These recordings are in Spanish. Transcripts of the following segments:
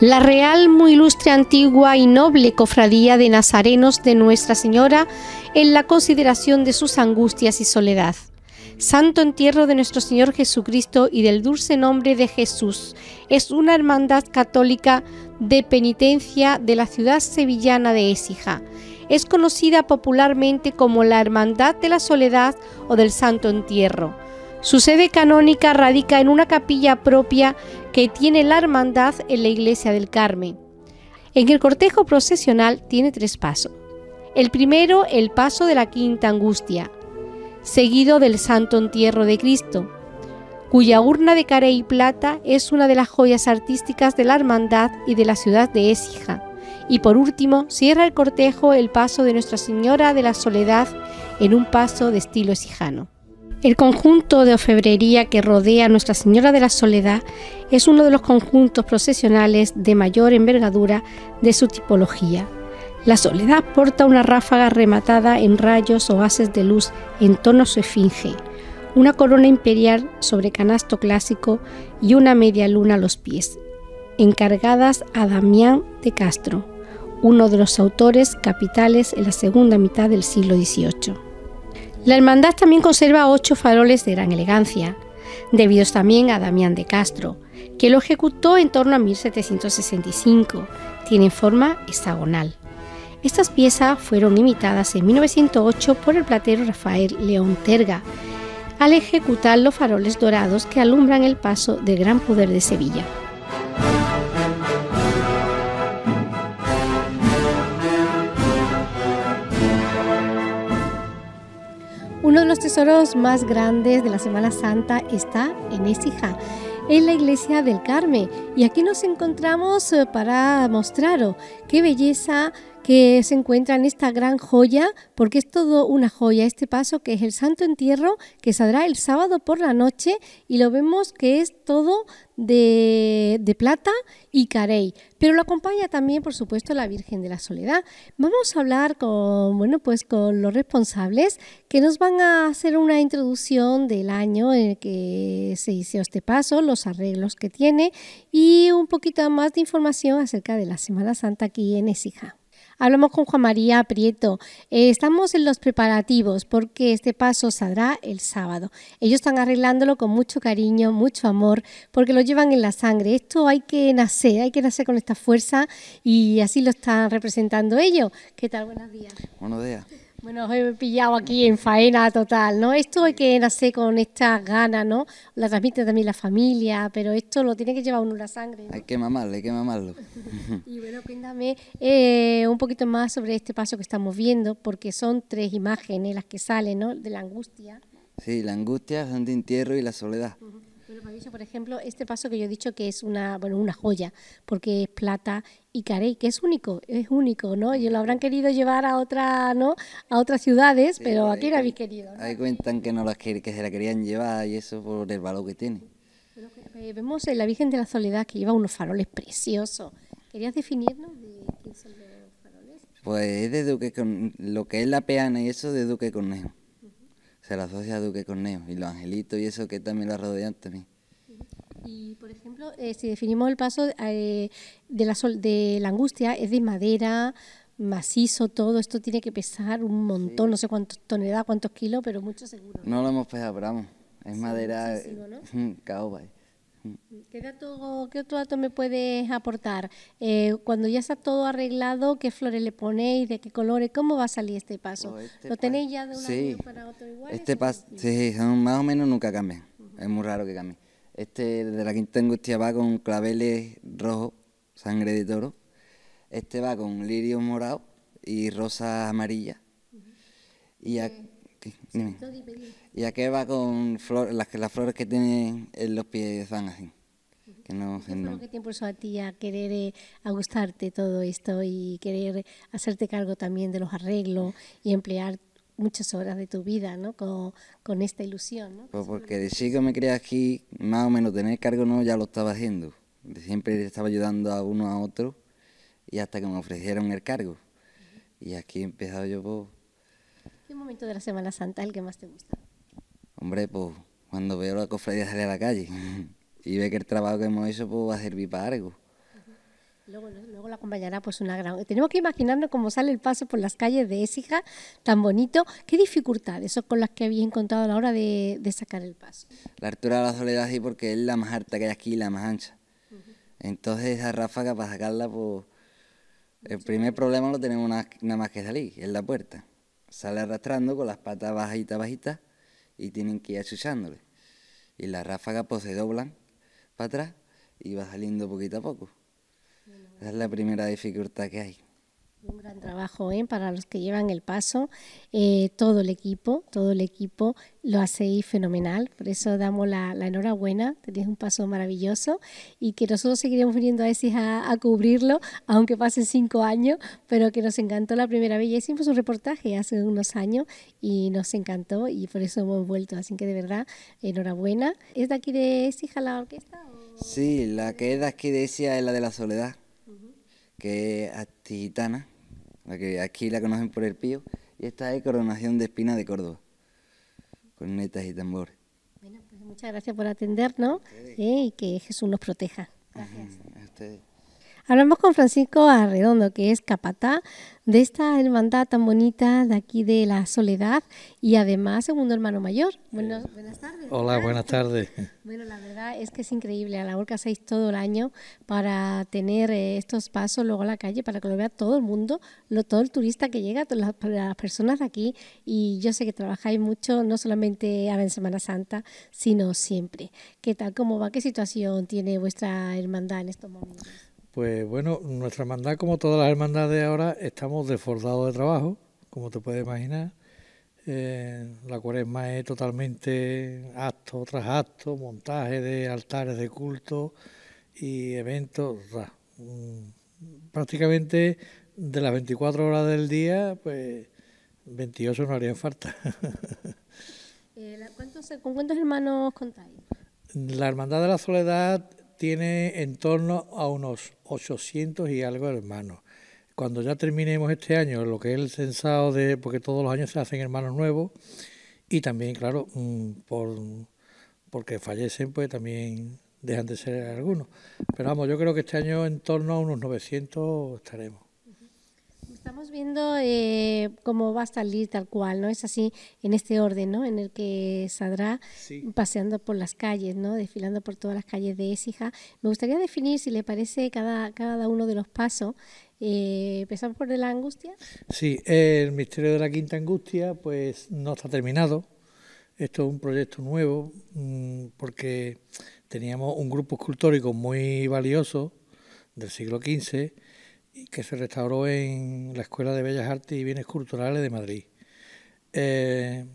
La Real Muy Ilustre Antigua y Noble Cofradía de Nazarenos de Nuestra Señora en la consideración de sus angustias y soledad. Santo Entierro de nuestro Señor Jesucristo y del dulce nombre de Jesús. Es una hermandad católica de penitencia de la ciudad sevillana de Écija. Es conocida popularmente como la Hermandad de la Soledad o del Santo Entierro. Su sede canónica radica en una capilla propia que tiene la hermandad en la iglesia del Carmen. En el cortejo procesional tiene tres pasos. El primero, el paso de la quinta angustia seguido del Santo Entierro de Cristo, cuya urna de carey y plata es una de las joyas artísticas de la Hermandad y de la ciudad de Écija. Y por último, cierra el cortejo el paso de Nuestra Señora de la Soledad en un paso de estilo esijano. El conjunto de ofebrería que rodea a Nuestra Señora de la Soledad es uno de los conjuntos procesionales de mayor envergadura de su tipología. La soledad porta una ráfaga rematada en rayos o haces de luz en tono su esfinge, una corona imperial sobre canasto clásico y una media luna a los pies, encargadas a Damián de Castro, uno de los autores capitales en la segunda mitad del siglo XVIII. La hermandad también conserva ocho faroles de gran elegancia, debidos también a Damián de Castro, que lo ejecutó en torno a 1765. Tienen forma hexagonal. Estas piezas fueron imitadas en 1908 por el platero Rafael León Terga al ejecutar los faroles dorados que alumbran el paso del Gran Poder de Sevilla. Uno de los tesoros más grandes de la Semana Santa está en Écija, en la iglesia del Carmen. Y aquí nos encontramos eh, para mostraros qué belleza que se encuentra en esta gran joya, porque es todo una joya, este paso que es el Santo Entierro, que saldrá el sábado por la noche y lo vemos que es todo de, plata y carey, pero lo acompaña también, por supuesto, la Virgen de la Soledad. Vamos a hablar con, bueno, pues con los responsables que nos van a hacer una introducción del año en el que se hizo este paso, los arreglos que tiene y un poquito más de información acerca de la Semana Santa aquí en Esija hablamos con Juan María Prieto. Eh, estamos en los preparativos porque este paso saldrá el sábado. Ellos están arreglándolo con mucho cariño, mucho amor, porque lo llevan en la sangre. Esto hay que nacer, hay que nacer con esta fuerza y así lo están representando ellos. ¿Qué tal? Buenos días. Buenos días. Bueno, os he pillado aquí en faena total, ¿no? Esto hay que nacer con estas ganas, ¿no? La transmite también la familia, pero esto lo tiene que llevar uno la sangre. Hay que mamarlo, hay que mamarlo. y bueno, cuéntame eh, un poquito más sobre este paso que estamos viendo, porque son tres imágenes las que salen, ¿no? De la angustia. Sí, la angustia, el Entierro y la soledad por ejemplo, este paso que yo he dicho que es una, bueno, una joya, porque es plata y carey, que es único, es único, ¿no? Y lo habrán querido llevar a otra, ¿no? A otras ciudades, pero pues aquí lo habéis querido. Ahí cuentan que no las que, que se la querían llevar y eso por el valor que tiene. Eh, vemos en la Virgen de la Soledad que lleva unos faroles preciosos. ¿Querías definirnos de qué son los faroles? Pues es de Duque con, lo que es la peana y eso de Duque Cornejo se la asocia a Duque Corneo y los angelitos y eso que también la rodean también. Y, por ejemplo, eh, si definimos el paso eh, de, la sol, de la angustia, es de madera, macizo, todo esto tiene que pesar un montón, no sé cuántas toneladas, cuántos kilos, pero mucho seguro. No lo hemos pesado, pero vamos, es madera, ¿no? ¿Qué, dato, ¿Qué otro dato me puedes aportar? Eh, cuando ya está todo arreglado, ¿qué flores le ponéis? ¿De qué colores? ¿Cómo va a salir este paso? Oh, este ¿Lo tenéis ya de un sí. para otro igual? Este paso, más o menos nunca cambia. Es muy raro que cambie. Este de la quinta angustia va con claveles rojos, sangre de toro. Este va con lirio morado y rosas amarillas. Y aquí eh, ¿Y a qué va con las, las flores que tienen en los pies van así? Que no, que ¿Qué a ti a querer eh, a gustarte todo esto y querer hacerte cargo también de los arreglos y emplear muchas horas de tu vida ¿no? con, esta ilusión? Pues porque de que me creía aquí, más o menos tener cargo no, ya lo estaba haciendo. Siempre estaba ayudando a uno a otro y hasta que me ofrecieron el cargo. Y aquí he empezado yo pues, de la Semana Santa el que más te gusta? Hombre, pues cuando veo la cofradía salir a la calle y ve que el trabajo que hemos hecho pues, va a servir para algo. Luego, luego la acompañará pues una gran... Eh, tenemos que imaginarnos cómo sale el paso por las calles de Écija, tan bonito. ¿Qué dificultades son con las que habéis encontrado a la hora de, de sacar el paso? La altura de la soledad sí, porque es la más alta que hay aquí, la más ancha. Entonces esa ráfaga para sacarla, pues... El primer problema lo tenemos nada más que salir, es la puerta sale arrastrando con las patas bajitas, bajitas, y tienen que ir achuchándole. Y las ráfagas pues se doblan para atrás y va saliendo poquito a poco. Esa es la primera dificultad que hay un gran trabajo ¿eh? para los que llevan el paso, eh, todo el equipo, todo el equipo lo hacéis fenomenal, por eso damos la, enhorabuena, tenéis un paso maravilloso y que nosotros seguiremos viniendo a veces a, cubrirlo, aunque pasen cinco años, pero que nos encantó la primera vez, ya hicimos un reportaje hace unos años y nos encantó y por eso hemos vuelto, así que de verdad, enhorabuena. ¿Es de aquí de Esija la orquesta? Sí, la que es de aquí de Esija es la de la Soledad, que es gitana que aquí la conocen por el pío, y esta es Coronación de Espina de Córdoba, con netas y tambores. Bueno, pues muchas gracias por atendernos eh, y que Jesús los proteja. Gracias. Hablamos con Francisco Arredondo, que es capatá de esta hermandad tan bonita de aquí de la Soledad y además segundo hermano mayor. Bueno, buenas tardes. Hola, buenas tardes. Bueno, la verdad es que es increíble la labor que hacéis todo el año para tener eh, estos pasos luego a la calle para que lo vea todo el mundo, todo el turista que llega, todas las, personas de aquí y yo sé que trabajáis mucho, no solamente ahora en Semana Santa, sino siempre. ¿Qué tal, cómo va, qué situación tiene vuestra hermandad en estos momentos? Pues bueno, nuestra hermandad, como todas las hermandades ahora, estamos desbordados de trabajo, como te puedes imaginar. Eh, la cuaresma es totalmente acto tras acto, montaje de altares de culto y eventos. Mm, prácticamente de las 24 horas del día, pues 28 no harían falta. Eh, ¿Con cuántos hermanos contáis? La Hermandad de la Soledad tiene en torno a unos 800 y algo hermanos. Cuando ya terminemos este año, lo que es el censado de, porque todos los años se hacen hermanos nuevos, y también, claro, mm, por, porque fallecen, pues también dejan de ser algunos. Pero vamos, yo creo que este año en torno a unos 900 estaremos. Estamos viendo eh, cómo va a salir tal cual, ¿no? Es así, en este orden, ¿no? En el que saldrá paseando por las calles, ¿no? Desfilando por todas las calles de Écija. Me gustaría definir, si le parece, cada, cada uno de los pasos. Eh, ¿Empezamos por la angustia? Sí, el misterio de la quinta angustia, pues no está terminado. Esto es un proyecto nuevo mm, porque teníamos un grupo escultórico muy valioso del siglo XV que se restauró en la Escuela de Bellas Artes y Bienes Culturales de Madrid. Eh,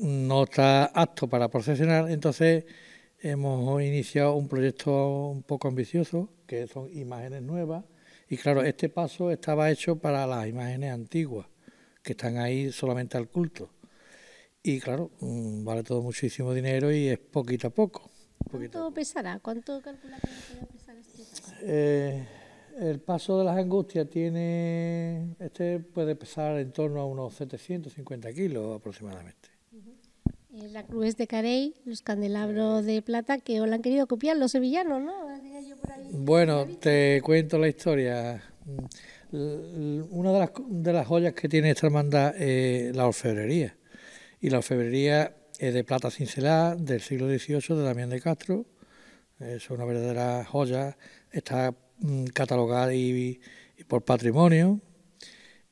no está apto para procesionar, entonces hemos iniciado un proyecto un poco ambicioso, que son imágenes nuevas, y claro, este paso estaba hecho para las imágenes antiguas, que están ahí solamente al culto. Y claro, mm, vale todo muchísimo dinero y es poquito a poco. ¿Cuánto pesará? ¿Cuánto calcula que va a pesar este eh, el paso de las angustias tiene, este puede pesar en torno a unos 750 kilos aproximadamente. Eh, la cruz de Carey, los candelabros de plata que os la han querido copiar los sevillanos, ¿no? Bueno, te cuento la historia. Mm, una de las, de las joyas que tiene esta hermandad es la orfebrería. Y la orfebrería es de plata cincelada del siglo XVIII de Damián de Castro. Es una verdadera joya. Está Mm, catalogar y, por patrimonio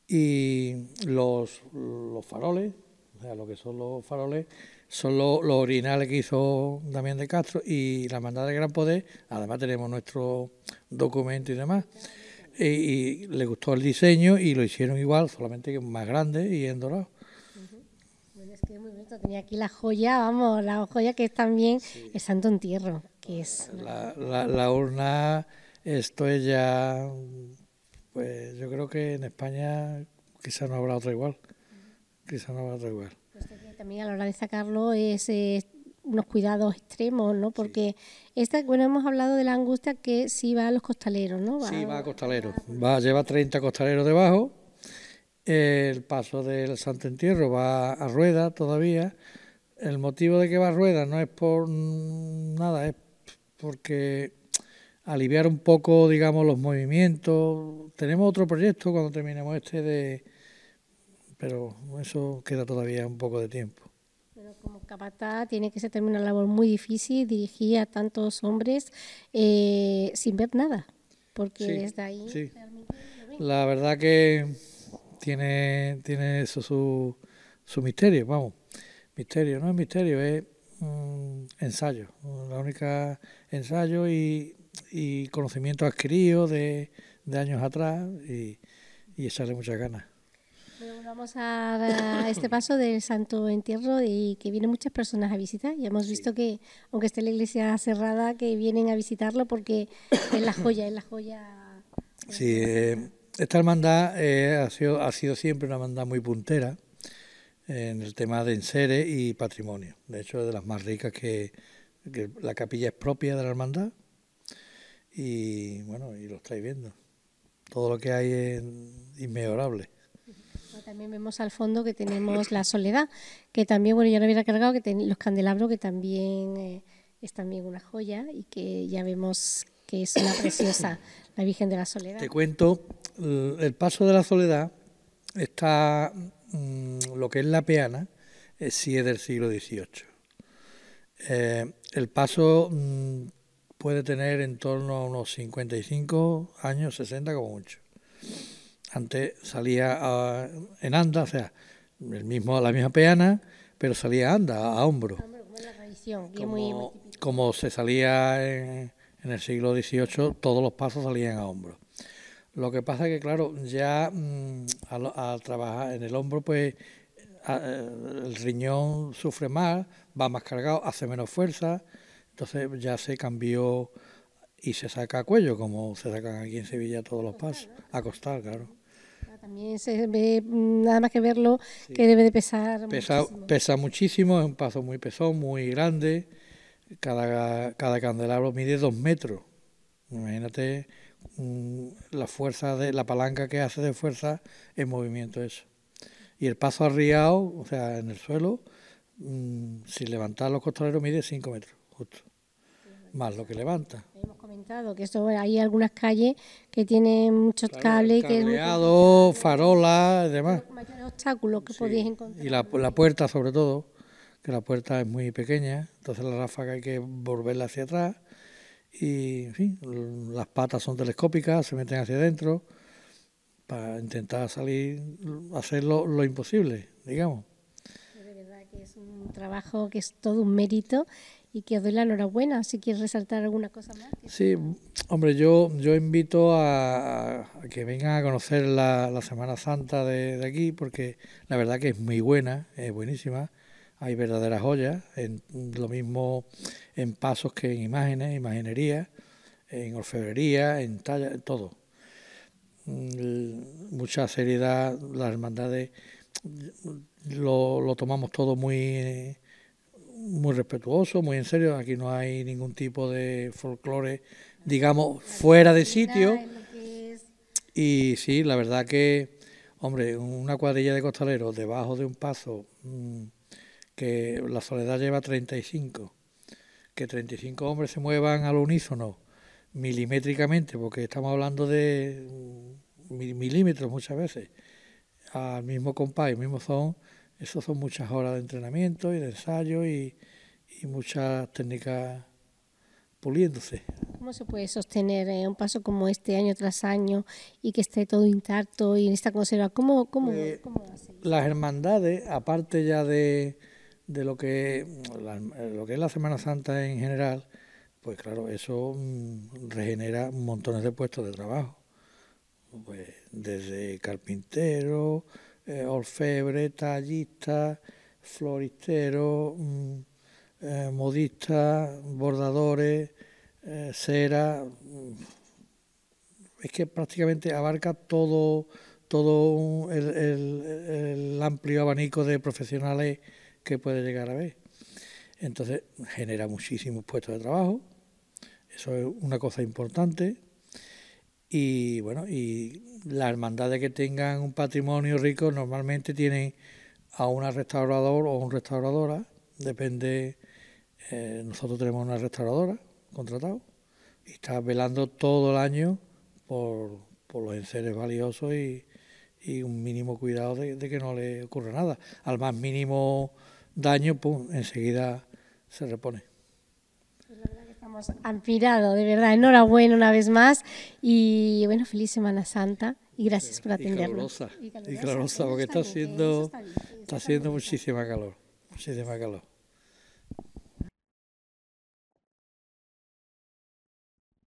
y los, los faroles, o sea, lo que son los faroles, son los, los originales que hizo Damián de Castro y la mandada de Gran Poder, además tenemos nuestro documento y demás. Y, le gustó el diseño y lo hicieron igual, solamente que más grande y en dorado. Tenía aquí la joya, vamos, la joya que es también el Santo Entierro, que es... La, la, la urna esto es ya, pues yo creo que en España quizá no habrá otra igual, quizá no habrá otra igual. Pues también a la hora de sacarlo es eh, unos cuidados extremos, ¿no? Porque esta, bueno, hemos hablado de la angustia que sí va a los costaleros, ¿no? Va sí, va a costaleros, va, lleva 30 costaleros debajo, el paso del Santo Entierro va a rueda todavía, el motivo de que va a rueda no es por nada, es porque aliviar un poco, digamos, los movimientos. Tenemos otro proyecto cuando terminemos este de... Pero eso queda todavía un poco de tiempo. Pero como capatá tiene que ser también una labor muy difícil, dirigir a tantos hombres eh, sin ver nada, porque desde ahí... La verdad que tiene, tiene eso su, su misterio, vamos. Misterio, no es misterio, es mm, ensayo. La única ensayo y y conocimiento adquirido de, de años atrás y, y echarle muchas ganas. vamos a, este paso del Santo Entierro y que vienen muchas personas a visitar. Y hemos visto que, aunque esté la iglesia cerrada, que vienen a visitarlo porque es la joya, es la joya. Sí, eh, esta hermandad eh, ha, sido, ha sido siempre una hermandad muy puntera en el tema de enseres y patrimonio. De hecho, es de las más ricas que, que la capilla es propia de la hermandad y bueno, y lo estáis viendo. Todo lo que hay es inmejorable. También vemos al fondo que tenemos la soledad, que también, bueno, ya lo hubiera cargado, que los candelabros, que también eh, es también una joya y que ya vemos que es una preciosa, la Virgen de la Soledad. Te cuento, eh, el paso de la soledad está, mm, lo que es la peana, es sí es del siglo XVIII. Eh, el paso mm, puede tener en torno a unos 55 años, 60 como mucho. Antes salía ah, en anda, o sea, el mismo, la misma peana, pero salía anda, a, hombro. Ah, como, se salía en, el siglo XVIII, todos los pasos salían a hombro. Lo que pasa es que, claro, ya mm, al, trabajar en el hombro, pues ah, eh, el riñón sufre más, va más cargado, hace menos fuerza, entonces ya se cambió y se saca a cuello, como se sacan aquí en Sevilla todos los pasos, a costar, claro. También se ve, mm, nada más que verlo, que debe de pesar. Pesa muchísimo. pesa muchísimo, es un paso muy pesón, muy grande. Cada, candelabro mide dos metros. Imagínate mm, la fuerza de la palanca que hace de fuerza en movimiento eso. Y el paso arriado, o sea, en el suelo, mm, sin levantar los costaleros, mide cinco metros justo, más lo que levanta. Hemos comentado que hay algunas calles que tienen muchos cables. Cableado, farolas y demás. obstáculos que podéis encontrar. Y la, la, puerta sobre todo, que la puerta es muy pequeña, entonces la ráfaga hay que volverla hacia atrás y las patas son telescópicas, se meten hacia adentro para intentar salir, hacer lo, lo imposible, digamos. De verdad que es un trabajo que es todo un mérito y que os doy la enhorabuena. Si quieres resaltar alguna cosa más. Sí, hombre, yo, yo invito a, que vengan a conocer la, Semana Santa de, aquí, porque la verdad que es muy buena, es buenísima. Hay verdaderas joyas, en, lo mismo en pasos que en imágenes, imaginería, en orfebrería, en talla, en todo. Mm, mucha seriedad, las hermandades lo tomamos todo muy muy respetuoso, muy en serio. Aquí no hay ningún tipo de folclore, digamos, fuera de sitio. Y sí, la verdad que, hombre, una cuadrilla de costaleros debajo de un paso mm, que la soledad lleva 35, que 35 hombres se muevan al unísono milimétricamente, porque estamos hablando de mm, milímetros muchas veces, al mismo compás, al mismo son eso son muchas horas de entrenamiento y de ensayo y, y muchas técnicas puliéndose. ¿Cómo se puede sostener eh, un paso como este año tras año y que esté todo intacto y en esta ¿Cómo, cómo, eh, Las hermandades, aparte ya de, de lo, que, lo que es la Semana Santa en general, pues claro, eso mm, regenera montones de puestos de trabajo. Pues desde carpintero, eh, orfebre, tallista, floristero, mm, eh, modista, bordadores, eh, cera. Mm. Es que prácticamente abarca todo, todo el amplio abanico de profesionales que puede llegar a ver. Entonces genera muchísimos puestos de trabajo, eso es una cosa importante y bueno, y las hermandades que tengan un patrimonio rico normalmente tienen a una restaurador o un restauradora, depende, eh, nosotros tenemos una restauradora contratada y está velando todo el año por, los enseres valiosos y, un mínimo cuidado de, que no le ocurra nada. Al más mínimo daño, pues enseguida se repone. Han admirado, de verdad. Enhorabuena una vez más y bueno, feliz Semana Santa y gracias por atendernos. Y calurosa, y porque está haciendo, está, está haciendo muchísima calor, muchísima calor.